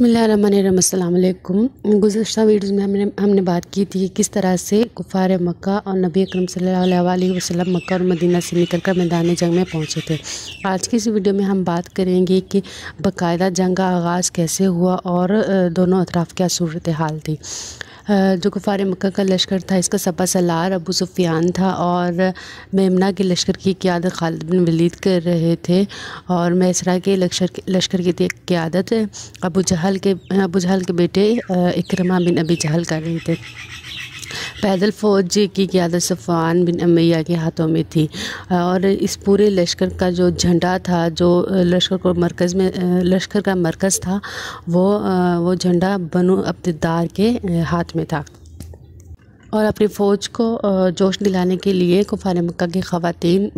बसमिलकुम गुजशत वीडियोज़ में हमने हमने बात की थी किस तरह से कुफ़ार मक्का और नबी अकरम वसल्लम मक्का और मदीना से निकलकर मैदान जंग में पहुंचे थे आज की इस वीडियो में हम बात करेंगे कि बाकायदा जंग का आगाज़ कैसे हुआ और दोनों अतराफ़ क्या सूरत हाल थी जो कुफ़ार मक्का का लश्कर था इसका सपा सलार अबू सुफियान था और मेमना के लश्कर की क़्यादत खालिद बिन वलीद कर रहे थे और मैसरा के लश्कर लश्कर की क़्यादत अबू जहल के अबू जहल के बेटे इक्रमा बिन अबी जहल कर रहे थे पैदल फौज की क्यादत सफ़ान बिन अमैया के हाथों में थी और इस पूरे लश्कर का जो झंडा था जो लश्कर को मरकज़ में लश्कर का मरकज़ था वो वो झंडा बनु अब्तदार के हाथ में था और अपनी फ़ौज को जोश दिलाने के लिए कुफार मक्का की ख़वातीन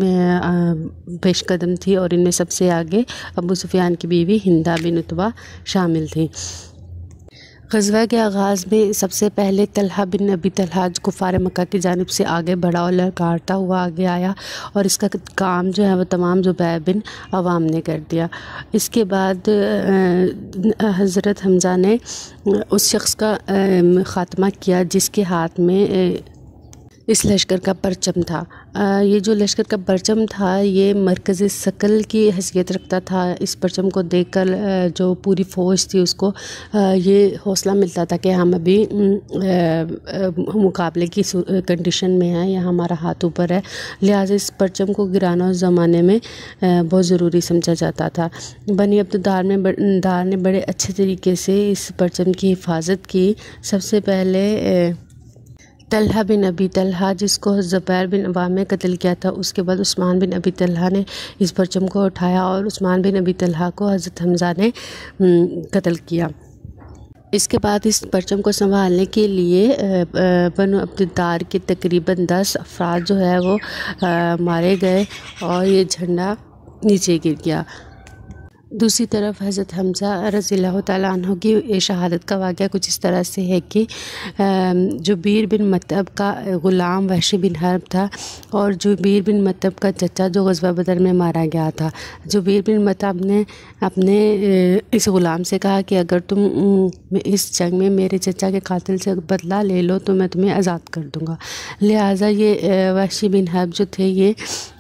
पेशकदम थी और इनमें सबसे आगे अबू सुफियान की बीवी हिंदा बिन उतवा शामिल थी गजवा के आगाज़ में सबसे पहले तलहा बिन नबी तलहा कुफ़ार मक्का की जानब से आगे बढ़ा और लड़काता हुआ आगे आया और इसका काम जो है वह तमाम ज़ुबैर बिन अवाम ने कर दिया इसके बाद हज़रत हमज़ा ने उस शख्स का ख़ात्मा किया जिसके हाथ में इस लश्कर का परचम था आ, ये जो लश्कर का परचम था ये मरकज़ सकल की हैसियत रखता था इस परचम को देखकर जो पूरी फ़ौज थी उसको आ, ये हौसला मिलता था कि हम अभी मुकाबले की कंडीशन में हैं या हमारा हाथ ऊपर है लिहाजा इस परचम को गिराना उस ज़माने में बहुत ज़रूरी समझा जाता था बनी दार में दार ने बड़े अच्छे तरीके से इस परचम की हिफाजत की सबसे पहले तलहा बिन अबी तलहा जिसको जबैर बिन अवाम ने कत्ल किया था उसके बाद उस्मान बिन अबी तलहा ने इस परचम को उठाया और उस्मान बिन अबी तलहा को हज़रत हमज़ा ने हम्म, कत्ल किया इसके बाद इस परचम को संभालने के लिए बन अब्दार के तकरीबन दस अफराद जो है वो मारे गए और ये झंडा नीचे गिर गया दूसरी तरफ हज़रत हमज़ा रज़ील्ला तु की शहादत का वाक़ कुछ इस तरह से है कि जुबीर बिन मतब का ग़ुलाम वहशी बिन हर्ब था और जुबीर बिन मतब का चचा जो गजवा बदर में मारा गया था जुबीर बिन मतब ने अपने इस ग़ुलाम से कहा कि अगर तुम इस जंग में मेरे चचा के कातिल से बदला ले लो तो मैं तुम्हें आज़ाद कर दूँगा लिहाजा ये वहशी बिन हर्ब जो थे ये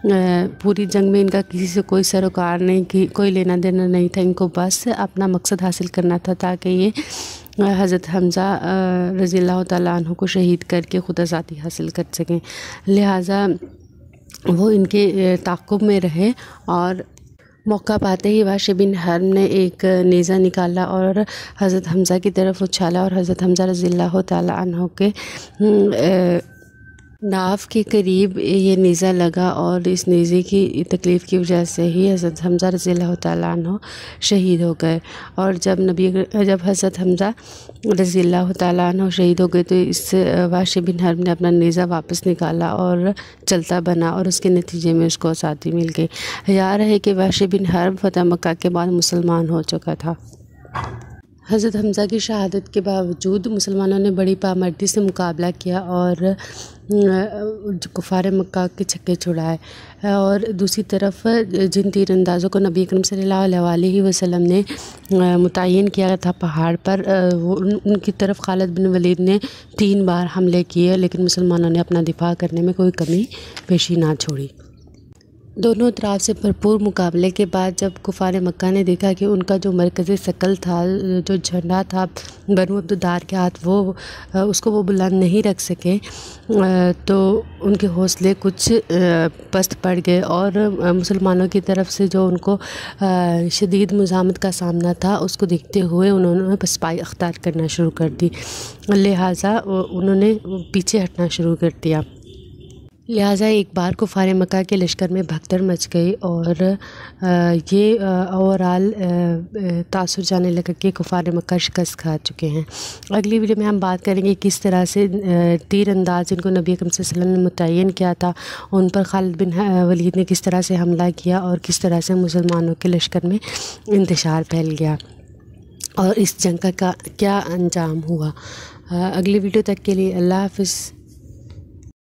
पूरी जंग में इनका किसी से कोई सरोकार नहीं की कोई लेना देना करना नहीं था इनको बस अपना मकसद हासिल करना था ताकि ये हज़रत हमज़ा रज़ील्ला तन को शहीद करके खुद आज़ादी हासिल कर सकें लिहाजा वो इनके ताकुब में रहे और मौका पाते ही वाश बिन हर्म ने एक नेज़ा निकाला और हज़रत हमज़ा की तरफ उछाला और हज़रत हमज़ा रज़ील्ला तन के नाव के करीब ये नीज़ा लगा और इस नीज़े की तकलीफ़ की वजह से ही हज़रत हमज़ा रज़ी तु शहीद हो गए और जब नबी जब हज़रत हमज़ा रज़ी तह शहीद हो गए तो इस वाश बिन हर्ब ने अपना नीजा वापस निकाला और चलता बना और उसके नतीजे में उसको आज़ादी मिल गई यार है कि वाश बिन हर्ब फतेह मक्का के बाद मुसलमान हो चुका था हज़रत हमज़ा की शहादत के बावजूद मुसलमानों ने बड़ी पामर्दी से मुकाबला किया और कुफार मक्का के छक्के छुड़ाए और दूसरी तरफ जिन तीरंदाज़ों को नबी अकरम सल्लल्लाहु वसल्लम ने मुतन किया था पहाड़ पर उनकी तरफ खालिद बिन वलीद ने तीन बार हमले किए लेकिन मुसलमानों ने अपना दिफा करने में कोई कमी पेशी ना छोड़ी दोनों तरफ से भरपूर मुकाबले के बाद जब कुफ़ार मक्का ने देखा कि उनका जो मरकज़ी शक्ल था जो झंडा था बनु अब्दुद्दार के हाथ वो उसको वो बुलंद नहीं रख सके तो उनके हौसले कुछ पस्त पड़ गए और मुसलमानों की तरफ से जो उनको शदीद मुजामत का सामना था उसको देखते हुए उन्होंने पसपाई अख्तार करना शुरू कर दी लिहाजा उन्होंने पीछे हटना शुरू कर दिया लिहाजा एक बार कुफ़ार मक्का के लश्कर में भगदर मच गई और ये ओवरऑल तासर जाने लगा कि कुफ़ार मक्का शिकस्त खा चुके हैं अगली वीडियो में हम बात करेंगे किस तरह से तीर अंदाज जिनको नबी अकम वसल्लम ने मुतन किया था उन पर खालिद बिन वलीद ने किस तरह से हमला किया और किस तरह से मुसलमानों के लश्कर में इंतशार फैल गया और इस जंग का क्या अंजाम हुआ अगली वीडियो तक के लिए अल्लाह हाफ